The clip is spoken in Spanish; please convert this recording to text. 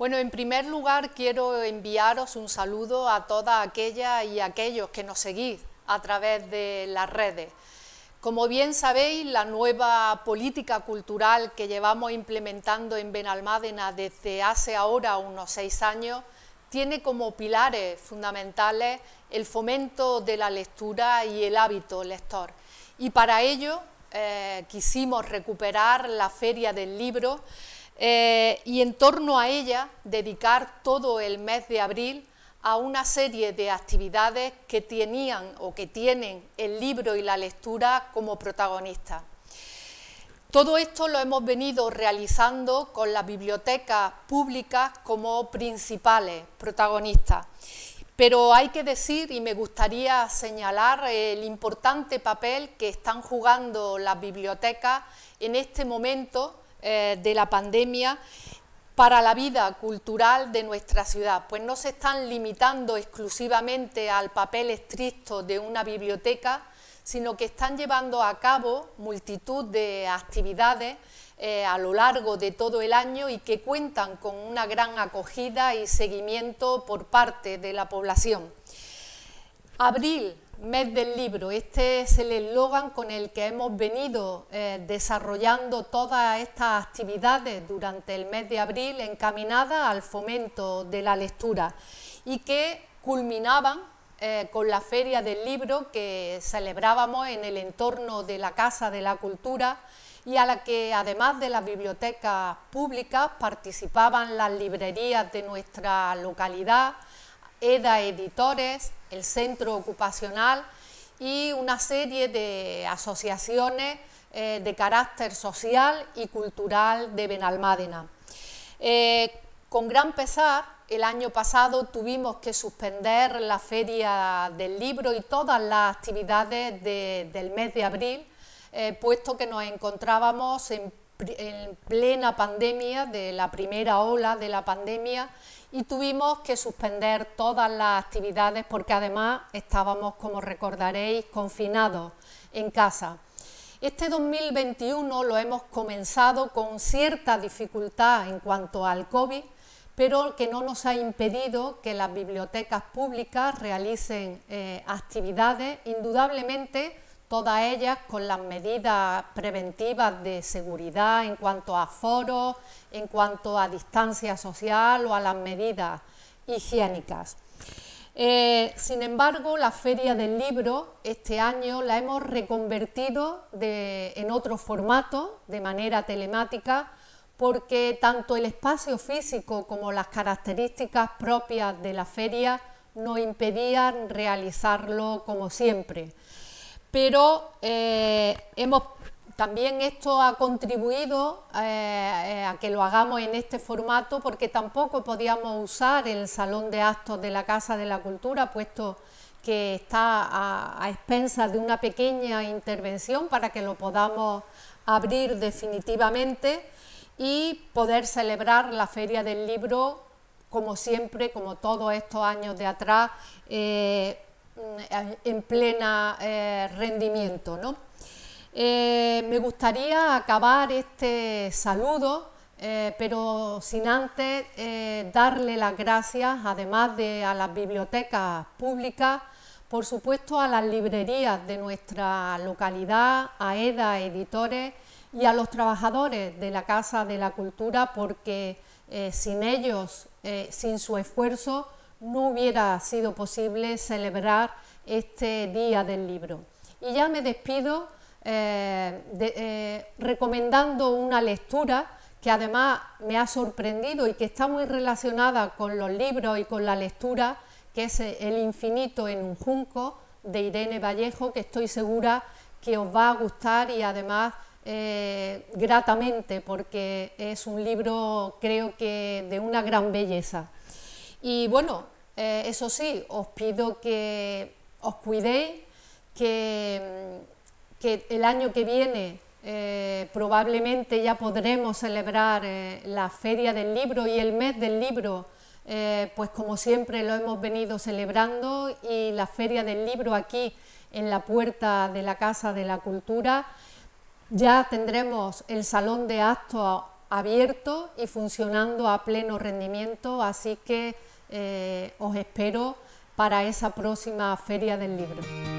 Bueno, en primer lugar quiero enviaros un saludo a todas aquellas y aquellos que nos seguís a través de las redes. Como bien sabéis, la nueva política cultural que llevamos implementando en Benalmádena desde hace ahora unos seis años tiene como pilares fundamentales el fomento de la lectura y el hábito lector. Y para ello eh, quisimos recuperar la Feria del Libro eh, y en torno a ella dedicar todo el mes de abril a una serie de actividades que tenían o que tienen el libro y la lectura como protagonistas. Todo esto lo hemos venido realizando con las bibliotecas públicas como principales protagonistas. Pero hay que decir, y me gustaría señalar, el importante papel que están jugando las bibliotecas en este momento eh, de la pandemia para la vida cultural de nuestra ciudad, pues no se están limitando exclusivamente al papel estricto de una biblioteca, sino que están llevando a cabo multitud de actividades eh, a lo largo de todo el año y que cuentan con una gran acogida y seguimiento por parte de la población. Abril mes del libro. Este es el eslogan con el que hemos venido eh, desarrollando todas estas actividades durante el mes de abril encaminadas al fomento de la lectura y que culminaban eh, con la Feria del Libro que celebrábamos en el entorno de la Casa de la Cultura y a la que además de las bibliotecas públicas participaban las librerías de nuestra localidad, EDA Editores, el centro ocupacional y una serie de asociaciones eh, de carácter social y cultural de Benalmádena. Eh, con gran pesar, el año pasado tuvimos que suspender la feria del libro y todas las actividades del mes de abril, eh, puesto que nos encontrábamos en en plena pandemia, de la primera ola de la pandemia, y tuvimos que suspender todas las actividades porque además estábamos, como recordaréis, confinados en casa. Este 2021 lo hemos comenzado con cierta dificultad en cuanto al COVID, pero que no nos ha impedido que las bibliotecas públicas realicen eh, actividades indudablemente todas ellas con las medidas preventivas de seguridad en cuanto a foros, en cuanto a distancia social o a las medidas higiénicas. Eh, sin embargo, la Feria del Libro este año la hemos reconvertido en otro formato, de manera telemática, porque tanto el espacio físico como las características propias de la feria nos impedían realizarlo como siempre pero eh, hemos, también esto ha contribuido eh, eh, a que lo hagamos en este formato porque tampoco podíamos usar el salón de actos de la Casa de la Cultura, puesto que está a, expensas de una pequeña intervención para que lo podamos abrir definitivamente y poder celebrar la Feria del Libro como siempre, como todos estos años de atrás. Mm, en plena eh, rendimiento. ¿no? Eh, me gustaría acabar este saludo, eh, pero sin antes darle las gracias, además de a las bibliotecas públicas, por supuesto a las librerías de nuestra localidad, a EDA Editores y a los trabajadores de la Casa de la Cultura, porque sin ellos, sin su esfuerzo, no hubiera sido posible celebrar este Día del Libro. Y ya me despido eh, eh, recomendando una lectura que además me ha sorprendido y que está muy relacionada con los libros y con la lectura, que es El infinito en un junco de Irene Vallejo, que estoy segura que os va a gustar y además eh, gratamente porque es un libro creo que de una gran belleza. Y bueno, eh, eso sí, os pido que os cuidéis, que, mm, el año que viene eh, probablemente ya podremos celebrar eh, la Feria del Libro y el mes del libro, pues como siempre lo hemos venido celebrando y la Feria del Libro aquí en la puerta de la Casa de la Cultura. Ya tendremos el salón de actos abierto y funcionando a pleno rendimiento, así que eh, os espero para esa próxima feria del libro.